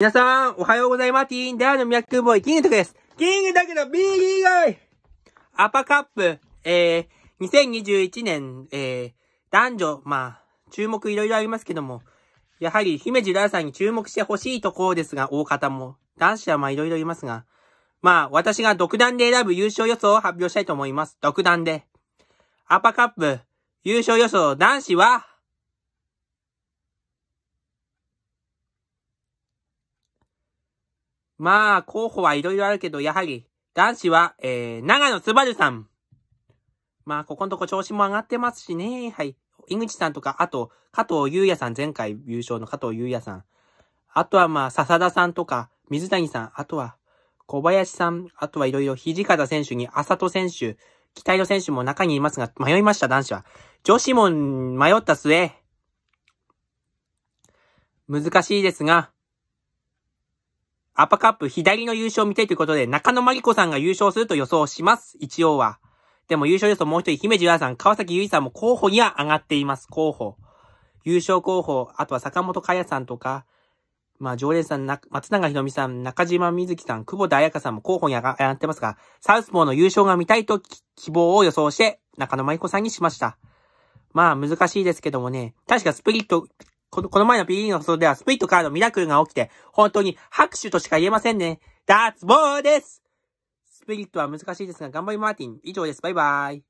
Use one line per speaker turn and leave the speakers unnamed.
皆さん、おはようございます。ティーンダーのミャックボーイ、キングトクです。キングだクのビーギーガイアパカップ、えー、2021年、えー、男女、まあ、注目いろいろありますけども、やはり、姫路ラーさんに注目してほしいところですが、大方も。男子はまあいろいろいますが、まあ、私が独断で選ぶ優勝予想を発表したいと思います。独断で。アパカップ、優勝予想、男子は、まあ、候補はいろいろあるけど、やはり、男子は、えー、長野すばるさん。まあ、ここのとこ調子も上がってますしね。はい。井口さんとか、あと、加藤優也さん、前回優勝の加藤優也さん。あとはまあ、笹田さんとか、水谷さん、あとは、小林さん、あとはいろいろ、土方選手に、浅戸選手、北井の選手も中にいますが、迷いました、男子は。女子も迷った末、難しいですが、アパカップ左の優勝を見たいということで、中野真理子さんが優勝すると予想します。一応は。でも優勝予想もう一人、姫路浦さん、川崎優衣さんも候補には上がっています。候補。優勝候補、あとは坂本かやさんとか、まあ、常連さん、松永ひろみさん、中島みずきさん、久保田彩香さんも候補に上がってますが、サウスポーの優勝が見たいと希望を予想して、中野真理子さんにしました。まあ、難しいですけどもね、確かスプリット、この、この前の PD の放送ではスピリットからのミラクルが起きて、本当に拍手としか言えませんね。脱帽ですスピリットは難しいですが、頑張りマーティン。以上です。バイバイ。